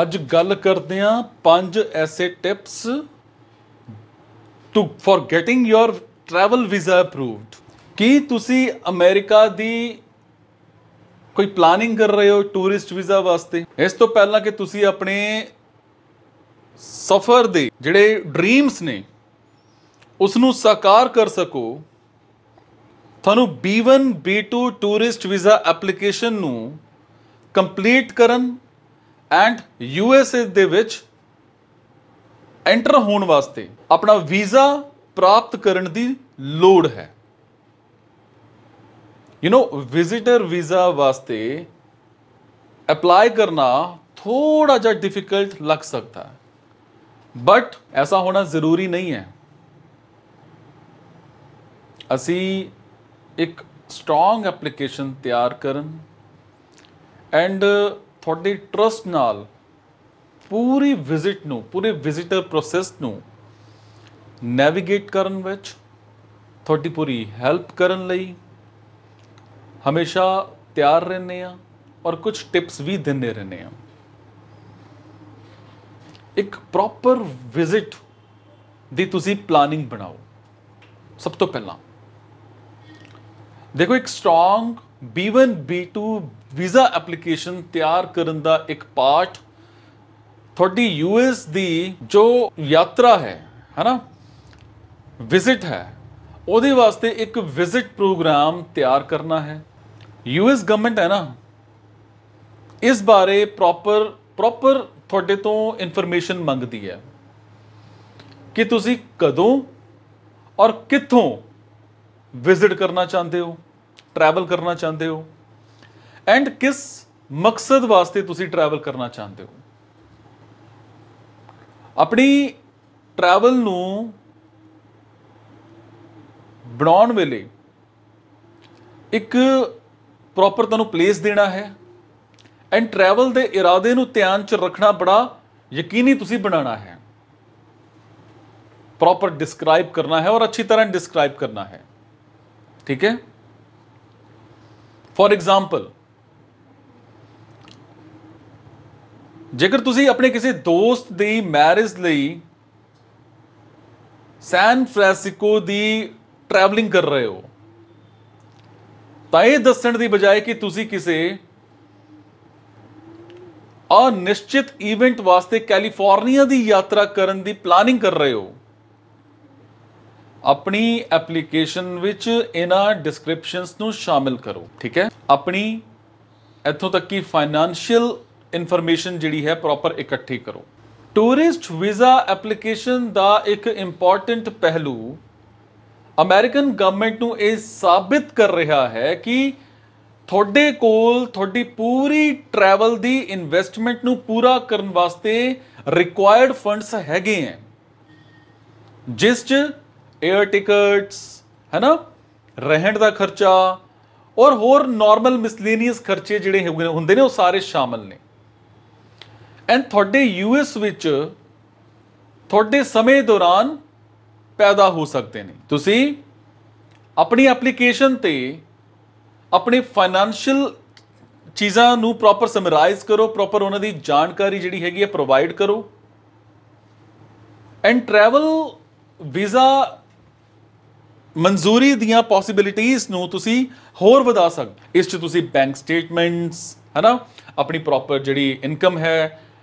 ਅੱਜ ਗੱਲ ਕਰਦੇ ਆ ਪੰਜ ਐਸੇ tips to for getting your travel visa approved ਕੀ ਤੁਸੀਂ ਅਮਰੀਕਾ ਦੀ ਕੋਈ ਪਲਾਨਿੰਗ ਕਰ ਰਹੇ ਹੋ ਟੂਰਿਸਟ ਵੀਜ਼ਾ ਵਾਸਤੇ ਇਸ ਤੋਂ ਪਹਿਲਾਂ ਕਿ ਤੁਸੀਂ ਆਪਣੇ ਸਫ਼ਰ ਦੇ ਜਿਹੜੇ ਡ੍ਰੀਮਸ ਨੇ ਉਸ ਨੂੰ ਸਾਕਾਰ ਕਰ ਸਕੋ ਤੁਹਾਨੂੰ B1 B2 tourist visa application ਨੂੰ ਕੰਪਲੀਟ ਕਰਨ ਐਂਡ ਯੂ ਏ ਦੇ ਵਿੱਚ ਐਂਟਰ ਹੋਣ ਵਾਸਤੇ ਆਪਣਾ ਵੀਜ਼ਾ ਪ੍ਰਾਪਤ ਕਰਨ ਦੀ ਲੋੜ ਹੈ ਯੂ نو ਵਿਜ਼ਿਟਰ ਵੀਜ਼ਾ ਵਾਸਤੇ ਅਪਲਾਈ ਕਰਨਾ ਥੋੜਾ ਜਿਹਾ ਡਿਫਿਕਲਟ ਲੱਗ ਸਕਦਾ ਹੈ ਬਟ ਐਸਾ ਹੋਣਾ ਜ਼ਰੂਰੀ ਨਹੀਂ ਹੈ ਅਸੀਂ ਇੱਕ ਸਟਰੋਂਗ ਐਪਲੀਕੇਸ਼ਨ ਤਿਆਰ ਕਰਨ ਐਂਡ ਤੁਹਾਡੇ ਟਰਸਟ ਨਾਲ ਪੂਰੀ ਵਿਜ਼ਿਟ ਨੂੰ ਪੂਰੇ ਵਿਜ਼ਿਟਰ ਪ੍ਰੋਸੈਸ ਨੂੰ ਨੈਵੀਗੇਟ ਕਰਨ ਵਿੱਚ ਤੁਹਾਡੀ ਪੂਰੀ ਹੈਲਪ ਕਰਨ ਲਈ ਹਮੇਸ਼ਾ ਤਿਆਰ ਰਹਿੰਦੇ ਆ ਔਰ ਕੁਝ ਟਿਪਸ ਵੀ ਦਿੰਦੇ ਰਹਿੰਦੇ ਆ ਇੱਕ ਪ੍ਰੋਪਰ ਵਿਜ਼ਿਟ ਦੀ ਤੁਸੀਂ ਪਲਾਨਿੰਗ ਬਣਾਓ ਸਭ ਤੋਂ ਪਹਿਲਾਂ ਦੇਖੋ ਇੱਕ strong B1 B2 visa application ਤਿਆਰ ਕਰਨ ਦਾ ਇੱਕ ਪਾਰਟ ਤੁਹਾਡੀ ਯੂਐਸ ਦੀ ਜੋ ਯਾਤਰਾ ਹੈ ਹਨਾ ਵਿਜ਼ਿਟ ਹੈ ਉਹਦੇ ਵਾਸਤੇ ਇੱਕ ਵਿਜ਼ਿਟ ਪ੍ਰੋਗਰਾਮ ਤਿਆਰ ਕਰਨਾ ਹੈ ਯੂਐਸ ਗਵਰਨਮੈਂਟ ਹੈ ਨਾ ਇਸ ਬਾਰੇ ਪ੍ਰੋਪਰ ਪ੍ਰੋਪਰ ਤੁਹਾਡੇ ਤੋਂ ਇਨਫੋਰਮੇਸ਼ਨ ਮੰਗਦੀ ਹੈ ਕਿ ਤੁਸੀਂ ਕਦੋਂ ਔਰ ਕਿੱਥੋਂ ਵਿਜ਼ਿਟ ਕਰਨਾ ਚਾਹੁੰਦੇ ਹੋ ਟਰੈਵਲ ਕਰਨਾ ਚਾਹੁੰਦੇ ਹੋ ਐਂਡ ਕਿਸ ਮਕਸਦ ਵਾਸਤੇ ਤੁਸੀਂ ਟਰੈਵਲ ਕਰਨਾ ਚਾਹੁੰਦੇ ਹੋ ਆਪਣੀ ਟਰੈਵਲ ਨੂੰ ਬਣਾਉਣ ਵੇਲੇ ਇੱਕ ਪ੍ਰੋਪਰ ਤੁਹਾਨੂੰ ਪਲੇਸ ਦੇਣਾ ਹੈ ਐਂਡ ਟਰੈਵਲ ਦੇ ਇਰਾਦੇ ਨੂੰ ਧਿਆਨ 'ਚ ਰੱਖਣਾ ਬੜਾ ਯਕੀਨੀ ਤੁਸੀਂ ਬਣਾਉਣਾ ਹੈ ਪ੍ਰੋਪਰ ਡਿਸਕ੍ਰਾਈਬ ਕਰਨਾ ਹੈ ਔਰ ਅੱਛੀ ਤਰ੍ਹਾਂ ਡਿਸਕ੍ਰਾਈਬ ਕਰਨਾ ਹੈ ਠੀਕ ਹੈ ਫੋਰ ਐਗਜ਼ਾਮਪਲ ਜੇਕਰ ਤੁਸੀਂ ਆਪਣੇ ਕਿਸੇ ਦੋਸਤ ਦੀ ਮੈਰਿਜ ਲਈ ਸੈਨ ਫ੍ਰਾਂਸਿਸਕੋ ਦੀ ਟਰੈਵਲਿੰਗ ਕਰ ਰਹੇ ਹੋ ਤਾਂ ਇਹ ਦੱਸਣ ਦੀ ਬਜਾਏ ਕਿ ਤੁਸੀਂ ਕਿਸੇ ਅਨਿਸ਼ਚਿਤ ਇਵੈਂਟ ਵਾਸਤੇ ਕੈਲੀਫੋਰਨੀਆ ਦੀ ਯਾਤਰਾ ਕਰਨ ਦੀ ਪਲਾਨਿੰਗ ਕਰ ਰਹੇ ਹੋ ਆਪਣੀ ਐਪਲੀਕੇਸ਼ਨ ਵਿੱਚ ਇਹਨਾਂ ਡਿਸਕ੍ਰਿਪਸ਼ਨਸ ਨੂੰ ਸ਼ਾਮਿਲ ਕਰੋ ਠੀਕ ਹੈ ਆਪਣੀ ਇੱਥੋਂ ਤੱਕ ਕਿ ਫਾਈਨੈਂਸ਼ੀਅਲ ਇਨਫੋਰਮੇਸ਼ਨ ਜਿਹੜੀ ਹੈ ਪ੍ਰੋਪਰ ਇਕੱਠੀ ਕਰੋ ਟੂਰਿਸਟ ਵੀਜ਼ਾ ਐਪਲੀਕੇਸ਼ਨ ਦਾ ਇੱਕ ਇੰਪੋਰਟੈਂਟ ਪਹਿਲੂ ਅਮਰੀਕਨ ਗਵਰਨਮੈਂਟ ਨੂੰ ਇਹ ਸਾਬਿਤ ਕਰ ਰਿਹਾ ਹੈ ਕਿ ਤੁਹਾਡੇ ਕੋਲ ਤੁਹਾਡੀ ਪੂਰੀ ਟਰੈਵਲ ਦੀ ਇਨਵੈਸਟਮੈਂਟ ਨੂੰ ਪੂਰਾ ਕਰਨ ਵਾਸਤੇ ਰਿਕੁਆਇਰਡ ਫੰਡਸ ਹੈਗੇ ਆ ਜਿਸ 'ਚ ਏਅਰ ਟਿਕਟਸ ਹੈਨਾ ਰਹਿਣ ਦਾ ਖਰਚਾ ਔਰ ਹੋਰ ਨਾਰਮਲ ਮਿਸਲੇਨੀਅਸ ਖਰਚੇ ਜਿਹੜੇ ਹੁੰਦੇ ਨੇ ਉਹ ਸਾਰੇ ਸ਼ਾਮਲ ਨੇ ਐਂਡ ਤੁਹਾਡੇ ਯੂਐਸ ਵਿੱਚ ਤੁਹਾਡੇ ਸਮੇਂ ਦੌਰਾਨ ਪੈਦਾ ਹੋ ਸਕਦੇ ਨੇ ਤੁਸੀਂ ਆਪਣੀ ਐਪਲੀਕੇਸ਼ਨ ਤੇ ਆਪਣੇ ਫਾਈਨੈਂਸ਼ੀਅਲ ਚੀਜ਼ਾਂ ਨੂੰ ਪ੍ਰੋਪਰ ਸਮਰਾਈਜ਼ ਕਰੋ ਪ੍ਰੋਪਰ ਉਹਨਾਂ ਦੀ ਜਾਣਕਾਰੀ ਜਿਹੜੀ ਹੈਗੀ ਹੈ ਪ੍ਰੋਵਾਈਡ ਕਰੋ ਐਂਡ ਟਰੈਵਲ ਵੀਜ਼ਾ ਮਨਜ਼ੂਰੀ ਦੀਆਂ ਪੋਸਿਬਿਲਿਟੀਆਂ ਨੂੰ ਤੁਸੀਂ ਹੋਰ ਵਧਾ ਸਕਦੇ ਇਸ 'ਚ ਤੁਸੀਂ ਬੈਂਕ ਸਟੇਟਮੈਂਟਸ ਹੈਨਾ ਆਪਣੀ ਪ੍ਰੋਪਰ ਜਿਹੜੀ ਇਨਕਮ ਹੈ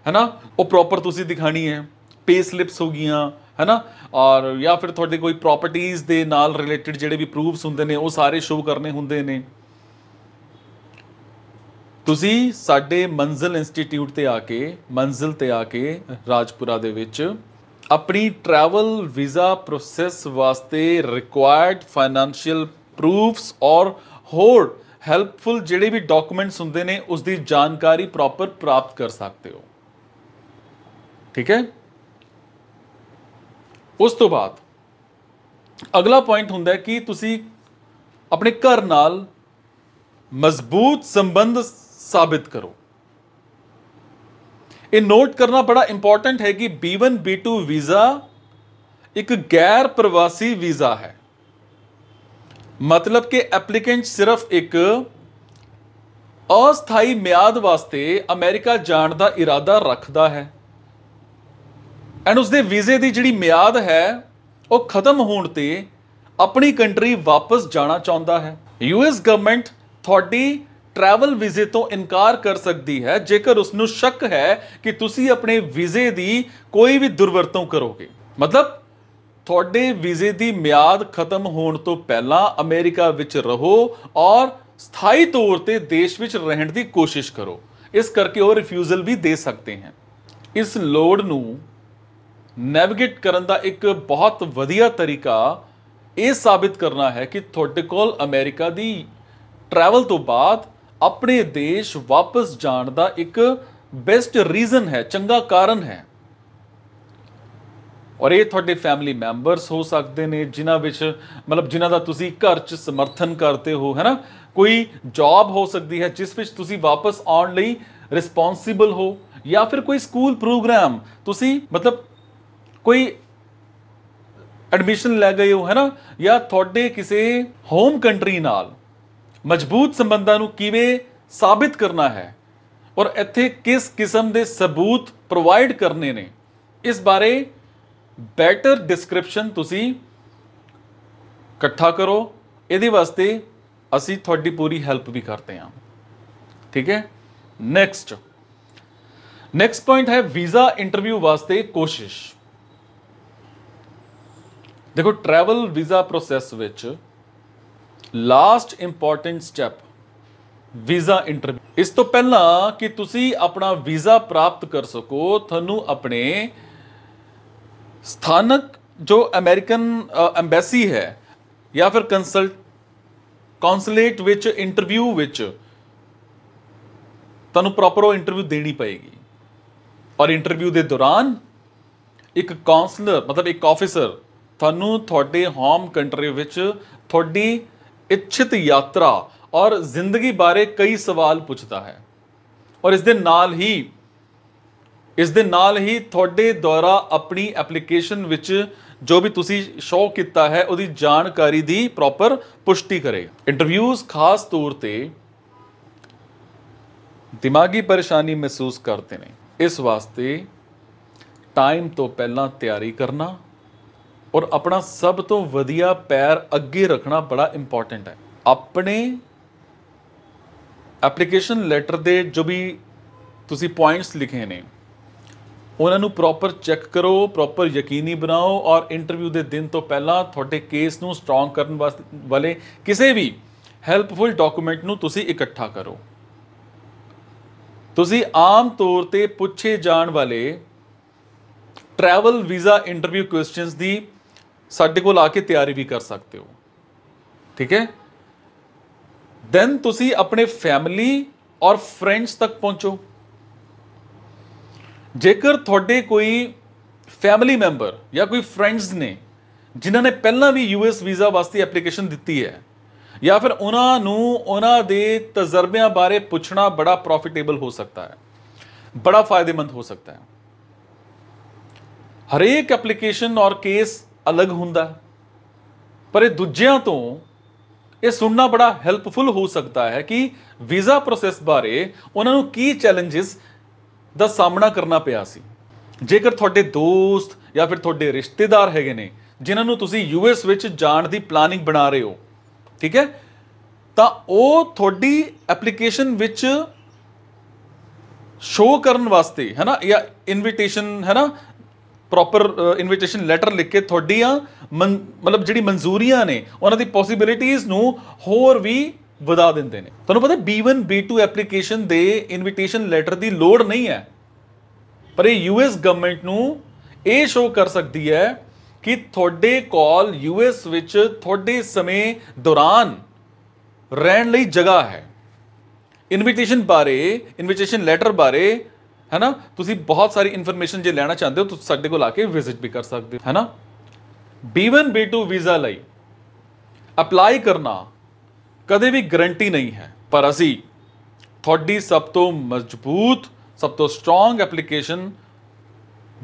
ਹੈਨਾ ਉਹ ਪ੍ਰੋਪਰ ਤੁਸੀਂ ਦਿਖਾਣੀ ਹੈ ਪੇ ਸਲਿਪਸ ਹੋ ਗਈਆਂ ਹੈਨਾ ਔਰ ਜਾਂ ਫਿਰ ਤੁਹਾਡੇ ਕੋਈ ਪ੍ਰਾਪਰਟੀਆਂ ਦੇ ਨਾਲ ਰਿਲੇਟਡ ਜਿਹੜੇ ਵੀ ਪ੍ਰੂਫਸ ਹੁੰਦੇ ਨੇ ਉਹ ਸਾਰੇ ਸ਼ੋ ਕਰਨੇ ਹੁੰਦੇ ਨੇ ਤੁਸੀਂ ਸਾਡੇ ਮੰਜ਼ਲ ਇੰਸਟੀਚਿਊਟ ਤੇ ਆ ਕੇ ਮੰਜ਼ਲ ਤੇ ਆ ਕੇ ਰਾਜਪੁਰਾ ਦੇ ਵਿੱਚ ਆਪਣੀ ਟਰੈਵਲ ਵੀਜ਼ਾ ਪ੍ਰੋਸੈਸ ਵਾਸਤੇ ਰਿਕੁਆਇਰਡ ਫਾਈਨੈਂਸ਼ੀਅਲ ਪ੍ਰੂਫਸ ਔਰ ਹੋਰ ਹੈਲਪਫੁਲ ਜਿਹੜੇ ਵੀ ਡਾਕੂਮੈਂਟਸ ਹੁੰਦੇ ਨੇ ਉਸ ਦੀ ਜਾਣਕਾਰੀ ਪ੍ਰੋਪਰ ਪ੍ਰਾਪਤ ਕਰ ਸਕਦੇ ਹੋ ਠੀਕ ਹੈ ਉਸ ਤੋਂ ਬਾਅਦ ਅਗਲਾ ਪੁਆਇੰਟ ਹੁੰਦਾ ਹੈ ਕਿ ਤੁਸੀਂ ਆਪਣੇ ਘਰ ਨਾਲ ਮਜ਼ਬੂਤ ਸੰਬੰਧ ਸਾਬਿਤ ਕਰੋ ਇਹ ਨੋਟ ਕਰਨਾ ਬੜਾ ਇੰਪੋਰਟੈਂਟ ਹੈ ਕਿ B1 B2 ਵੀਜ਼ਾ ਇੱਕ ਗੈਰ ਪ੍ਰਵਾਸੀ ਵੀਜ਼ਾ ਹੈ ਮਤਲਬ ਕਿ ਐਪਲੀਕੈਂਟ ਸਿਰਫ ਇੱਕ ਅਸਥਾਈ ਮਿਆਦ ਵਾਸਤੇ ਅਮਰੀਕਾ ਜਾਣ ਦਾ ਇਰਾਦਾ ਰੱਖਦਾ ਹੈ ਐਂਡ ਉਸ ਦੇ ਵੀਜ਼ੇ ਦੀ ਜਿਹੜੀ ਮਿਆਦ ਹੈ ਉਹ ਖਤਮ ਹੋਣ ਤੇ ਆਪਣੀ ਕੰਟਰੀ ਵਾਪਸ ਜਾਣਾ ਚਾਹੁੰਦਾ ਹੈ ਯੂਐਸ ਗਵਰਨਮੈਂਟ ਤੁਹਾਡੀ ਟਰੈਵਲ ਵੀਜ਼ੇ ਤੋਂ ਇਨਕਾਰ ਕਰ ਸਕਦੀ ਹੈ ਜੇਕਰ ਉਸ ਨੂੰ ਸ਼ੱਕ ਹੈ ਕਿ ਤੁਸੀਂ ਆਪਣੇ ਵੀਜ਼ੇ ਦੀ ਕੋਈ ਵੀ ਦੁਰਵਰਤੋਂ ਕਰੋਗੇ ਮਤਲਬ ਤੁਹਾਡੇ ਵੀਜ਼ੇ ਦੀ ਮਿਆਦ ਖਤਮ ਹੋਣ ਤੋਂ ਪਹਿਲਾਂ ਅਮਰੀਕਾ ਵਿੱਚ ਰਹੋ ਔਰ ਸਥਾਈ ਤੌਰ ਤੇ ਦੇਸ਼ ਵਿੱਚ ਰਹਿਣ ਦੀ ਕੋਸ਼ਿਸ਼ ਕਰੋ ਇਸ ਕਰਕੇ ਉਹ ਰਿਫਿਊਜ਼ਲ ਵੀ ਦੇ ਸਕਦੇ ਹਨ ਇਸ ਲੋਡ ਨੂੰ ਨੈਵੀਗੇਟ ਕਰਨ ਦਾ ਇੱਕ ਬਹੁਤ ਵਧੀਆ ਤਰੀਕਾ ਇਹ ਸਾਬਿਤ ਕਰਨਾ ਹੈ ਕਿ ਤੁਹਾਡੇ ਕੋਲ ਅਮਰੀਕਾ ਦੀ ਟਰੈਵਲ ਤੋਂ ਬਾਅਦ ਆਪਣੇ ਦੇਸ਼ ਵਾਪਸ ਜਾਣ ਦਾ ਇੱਕ ਬੈਸਟ ਰੀਜ਼ਨ ਹੈ ਚੰਗਾ ਕਾਰਨ ਹੈ ਔਰ ਇਹ ਤੁਹਾਡੇ ਫੈਮਿਲੀ ਮੈਂਬਰਸ ਹੋ ਸਕਦੇ ਨੇ ਜਿਨ੍ਹਾਂ ਵਿੱਚ ਮਤਲਬ ਜਿਨ੍ਹਾਂ ਦਾ ਤੁਸੀਂ ਘਰ 'ਚ ਸਮਰਥਨ ਕਰਦੇ ਹੋ ਹੈਨਾ ਕੋਈ ਜੌਬ ਹੋ ਸਕਦੀ ਹੈ ਜਿਸ ਵਿੱਚ ਤੁਸੀਂ ਵਾਪਸ ਆਉਣ ਲਈ ਰਿਸਪੌਂਸਿਬਲ ਹੋ ਜਾਂ ਫਿਰ ਕੋਈ ਸਕੂਲ ਪ੍ਰੋਗਰਾਮ ਤੁਸੀਂ ਮਤਲਬ ਕੋਈ ਐਡਮਿਸ਼ਨ ਲੈ ਗਏ ਹੋ ਹੈਨਾ ਜਾਂ ਤੁਹਾਡੇ ਕਿਸੇ ਹੋਮ ਕੰਟਰੀ ਨਾਲ ਮਜ਼ਬੂਤ ਸੰਬੰਧਾਂ ਨੂੰ ਕਿਵੇਂ ਸਾਬਿਤ ਕਰਨਾ ਹੈ ਔਰ ਇੱਥੇ ਕਿਸ ਕਿਸਮ ਦੇ ਸਬੂਤ ਪ੍ਰੋਵਾਈਡ ਕਰਨੇ ਨੇ ਇਸ ਬਾਰੇ ਬੈਟਰ ਡਿਸਕ੍ਰਿਪਸ਼ਨ ਤੁਸੀਂ ਇਕੱਠਾ ਕਰੋ ਇਹਦੇ ਵਾਸਤੇ ਅਸੀਂ ਤੁਹਾਡੀ ਪੂਰੀ ਹੈਲਪ ਵੀ ਕਰਦੇ ਹਾਂ ਠੀਕ ਹੈ ਨੈਕਸਟ ਨੈਕਸਟ ਪੁਆਇੰਟ ਹੈ ਵੀਜ਼ਾ ਇੰਟਰਵਿਊ ਵਾਸਤੇ ਕੋਸ਼ਿਸ਼ ਦੇਖੋ ਟਰੈਵਲ ਵੀਜ਼ਾ ਪ੍ਰੋਸੈਸ ਵਿੱਚ last important step visa interview ਇਸ ਤੋਂ ਪਹਿਲਾਂ ਕਿ ਤੁਸੀਂ ਆਪਣਾ ਵੀਜ਼ਾ ਪ੍ਰਾਪਤ ਕਰ ਸਕੋ ਤੁਹਾਨੂੰ ਆਪਣੇ ਸਥਾਨਕ ਜੋ ਅਮਰੀਕਨ ਐਮਬੈਸੀ ਹੈ ਜਾਂ ਫਿਰ ਕੰਸਲਟ ਕੌਂਸੂਲੇਟ ਵਿੱਚ ਇੰਟਰਵਿਊ ਵਿੱਚ ਤੁਹਾਨੂੰ ਪ੍ਰੋਪਰ ਇੰਟਰਵਿਊ ਦੇਣੀ ਪਏਗੀ ਔਰ ਇੰਟਰਵਿਊ ਦੇ ਦੌਰਾਨ ਇੱਕ ਕਾਉਂਸਲਰ ਮਤਲਬ ਇੱਕ ਆਫੀਸਰ ਤੁਹਾਨੂੰ ਤੁਹਾਡੇ ਹੋਮ ਕੰਟਰੀ ਵਿੱਚ ਤੁਹਾਡੀ ਇੱਛਿਤ ਯਾਤਰਾ ਔਰ ਜ਼ਿੰਦਗੀ ਬਾਰੇ ਕਈ ਸਵਾਲ ਪੁੱਛਦਾ ਹੈ ਔਰ ਇਸ ਦੇ ਨਾਲ ਹੀ ਇਸ ਦੇ ਨਾਲ ਹੀ ਤੁਹਾਡੇ ਦੁਆਰਾ ਆਪਣੀ ਐਪਲੀਕੇਸ਼ਨ ਵਿੱਚ ਜੋ ਵੀ ਤੁਸੀਂ ਸ਼ੋਅ ਕੀਤਾ ਹੈ ਉਹਦੀ ਜਾਣਕਾਰੀ ਦੀ ਪ੍ਰੋਪਰ ਪੁਸ਼ਟੀ ਕਰੇਗਾ ਇੰਟਰਵਿਊਜ਼ ਖਾਸ ਤੌਰ ਤੇ ਦਿਮਾਗੀ ਪਰੇਸ਼ਾਨੀ ਮਹਿਸੂਸ ਕਰਦੇ ਨੇ ਇਸ ਵਾਸਤੇ ਟਾਈਮ ਤੋਂ ਪਹਿਲਾਂ ਤਿਆਰੀ ਕਰਨਾ ਔਰ ਆਪਣਾ ਸਭ ਤੋਂ ਵਧੀਆ ਪੈਰ ਅੱਗੇ ਰੱਖਣਾ ਬੜਾ ਇੰਪੋਰਟੈਂਟ ਹੈ ਆਪਣੇ ਐਪਲੀਕੇਸ਼ਨ ਲੈਟਰ ਦੇ ਜੋ ਵੀ ਤੁਸੀਂ ਪੁਆਇੰਟਸ ਲਿਖੇ ਨੇ ਉਹਨਾਂ ਨੂੰ ਪ੍ਰੋਪਰ ਚੈੱਕ ਕਰੋ ਪ੍ਰੋਪਰ ਯਕੀਨੀ ਬਣਾਓ ਔਰ ਇੰਟਰਵਿਊ ਦੇ ਦਿਨ ਤੋਂ ਪਹਿਲਾਂ ਤੁਹਾਡੇ ਕੇਸ ਨੂੰ ਸਟਰੋਂਗ ਕਰਨ ਵਾਲੇ ਕਿਸੇ ਵੀ ਹੈਲਪਫੁਲ ਡਾਕੂਮੈਂਟ ਨੂੰ ਤੁਸੀਂ ਇਕੱਠਾ ਕਰੋ ਤੁਸੀਂ ਆਮ ਤੌਰ ਤੇ ਪੁੱਛੇ ਜਾਣ ਵਾਲੇ ਟਰੈਵਲ ਵੀਜ਼ਾ ਇੰਟਰਵਿਊ ਕੁਐਸਚਨਸ ਦੀ ਸਾਡੇ ਕੋਲ ਆ ਕੇ ਤਿਆਰੀ ਵੀ ਕਰ ਸਕਦੇ ਹੋ ਠੀਕ ਹੈ ਦੈਨ ਤੁਸੀਂ ਆਪਣੇ ਫੈਮਿਲੀ ਔਰ ਫਰੈਂਡਸ ਤੱਕ ਪਹੁੰਚੋ ਜੇਕਰ ਤੁਹਾਡੇ ਕੋਈ ਫੈਮਿਲੀ ਮੈਂਬਰ ਜਾਂ ਕੋਈ ਫਰੈਂਡਸ ਨੇ ਜਿਨ੍ਹਾਂ ਨੇ ਪਹਿਲਾਂ ਵੀ ਯੂਐਸ ਵੀਜ਼ਾ ਵਾਸਤੇ ਐਪਲੀਕੇਸ਼ਨ ਦਿੱਤੀ ਹੈ ਜਾਂ ਫਿਰ ਉਹਨਾਂ ਨੂੰ ਉਹਨਾਂ ਦੇ ਤਜਰਬਿਆਂ ਬਾਰੇ ਪੁੱਛਣਾ ਬੜਾ ਪ੍ਰੋਫਿਟੇਬਲ ਹੋ ਸਕਦਾ ਹੈ ਬੜਾ ਫਾਇਦੇਮੰਦ ਹੋ ਸਕਦਾ ਹੈ ਹਰੇਕ ਐਪਲੀਕੇਸ਼ਨ ਔਰ ਕੇਸ ਅਲੱਗ ਹੁੰਦਾ ਪਰ ਇਹ ਦੂਜਿਆਂ ਤੋਂ ਇਹ ਸੁਣਨਾ ਬੜਾ ਹੈਲਪਫੁਲ ਹੋ ਸਕਦਾ ਹੈ ਕਿ ਵੀਜ਼ਾ ਪ੍ਰੋਸੈਸ ਬਾਰੇ ਉਹਨਾਂ ਨੂੰ ਕੀ ਚੈਲੰਜਸ ਦਾ ਸਾਹਮਣਾ ਕਰਨਾ ਪਿਆ ਸੀ ਜੇਕਰ ਤੁਹਾਡੇ ਦੋਸਤ ਜਾਂ ਫਿਰ ਤੁਹਾਡੇ ਰਿਸ਼ਤੇਦਾਰ ਹੈਗੇ ਨੇ ਜਿਨ੍ਹਾਂ ਨੂੰ ਤੁਸੀਂ ਯੂਐਸ ਵਿੱਚ ਜਾਣ ਦੀ ਪਲਾਨਿੰਗ ਬਣਾ ਰਹੇ ਹੋ ਠੀਕ ਹੈ ਤਾਂ ਉਹ ਤੁਹਾਡੀ ਐਪਲੀਕੇਸ਼ਨ ਵਿੱਚ ਸ਼ੋ ਕਰਨ ਵਾਸਤੇ ਹੈ ਨਾ ਜਾਂ ਇਨਵੀਟੇਸ਼ਨ ਹੈ ਨਾ ਪ੍ਰੋਪਰ ਇਨਵੀਟੇਸ਼ਨ ਲੈਟਰ ਲਿਖ ਕੇ ਤੁਹਾਡੀਆਂ ਮਤਲਬ ਜਿਹੜੀ ਮਨਜ਼ੂਰੀਆਂ ਨੇ ਉਹਨਾਂ ਦੀ ਪੋਸਿਬਿਲਿਟੀਆਂ ਨੂੰ ਹੋਰ ਵੀ ਵਧਾ ਦਿੰਦੇ ਨੇ ਤੁਹਾਨੂੰ ਪਤਾ B1 B2 ਐਪਲੀਕੇਸ਼ਨ ਦੇ ਇਨਵੀਟੇਸ਼ਨ ਲੈਟਰ ਦੀ ਲੋੜ ਨਹੀਂ ਹੈ ਪਰ ਇਹ ਯੂਐਸ ਗਵਰਨਮੈਂਟ ਨੂੰ ਇਹ ਸ਼ੋ ਕਰ ਸਕਦੀ ਹੈ ਕਿ ਤੁਹਾਡੇ ਕਾਲ ਯੂਐਸ ਵਿੱਚ ਤੁਹਾਡੇ ਸਮੇਂ ਦੌਰਾਨ ਰਹਿਣ ਲਈ ਜਗ੍ਹਾ ਹੈ ਇਨਵੀਟੇਸ਼ਨ ਬਾਰੇ ਇਨਵੀਟੇਸ਼ਨ ਲੈਟਰ ਬਾਰੇ ਹੈਨਾ ਤੁਸੀਂ ਬਹੁਤ ਸਾਰੀ ਇਨਫੋਰਮੇਸ਼ਨ ਜੇ ਲੈਣਾ ਚਾਹੁੰਦੇ ਹੋ ਤੁਸੀਂ ਸਾਡੇ ਕੋਲ ਆ ਕੇ ਵਿਜ਼ਿਟ ਵੀ ਕਰ ਸਕਦੇ ਹੋ ਹੈਨਾ B1 B2 ਵੀਜ਼ਾ ਲਈ ਅਪਲਾਈ ਕਰਨਾ ਕਦੇ ਵੀ ਗਾਰੰਟੀ ਨਹੀਂ ਹੈ ਪਰ ਅਸੀਂ ਤੁਹਾਡੀ ਸਭ ਤੋਂ ਮਜ਼ਬੂਤ ਸਭ ਤੋਂ ਸਟਰੋਂਗ ਐਪਲੀਕੇਸ਼ਨ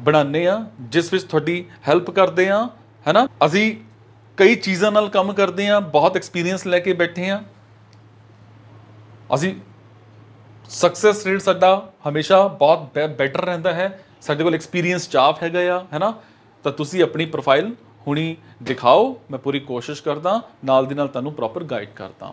ਬਣਾਉਂਦੇ ਆ ਜਿਸ ਵਿੱਚ ਤੁਹਾਡੀ ਹੈਲਪ ਕਰਦੇ ਆ ਹੈਨਾ ਅਸੀਂ ਕਈ ਚੀਜ਼ਾਂ ਨਾਲ ਕੰਮ ਕਰਦੇ ਆ ਬਹੁਤ ਐਕਸਪੀਰੀਅੰਸ ਲੈ ਕੇ ਬੈਠੇ ਆ ਅਸੀਂ ਸਕਸੈਸ ਰੇਟ ਸਾਡਾ ਹਮੇਸ਼ਾ ਬਹੁਤ ਬੈਟਰ ਰਹਿੰਦਾ ਹੈ ਸਾਡੇ ਕੋਲ ਐਕਸਪੀਰੀਅੰਸ ਚਾਫ ਹੈਗਾ ਆ ਹੈਨਾ ਤਾਂ ਤੁਸੀਂ ਆਪਣੀ ਪ੍ਰੋਫਾਈਲ ਹੁਣੀ ਦਿਖਾਓ ਮੈਂ ਪੂਰੀ ਕੋਸ਼ਿਸ਼ ਕਰਦਾ ਨਾਲ ਦੀ ਨਾਲ ਤੁਹਾਨੂੰ ਪ੍ਰੋਪਰ ਗਾਈਡ ਕਰਦਾ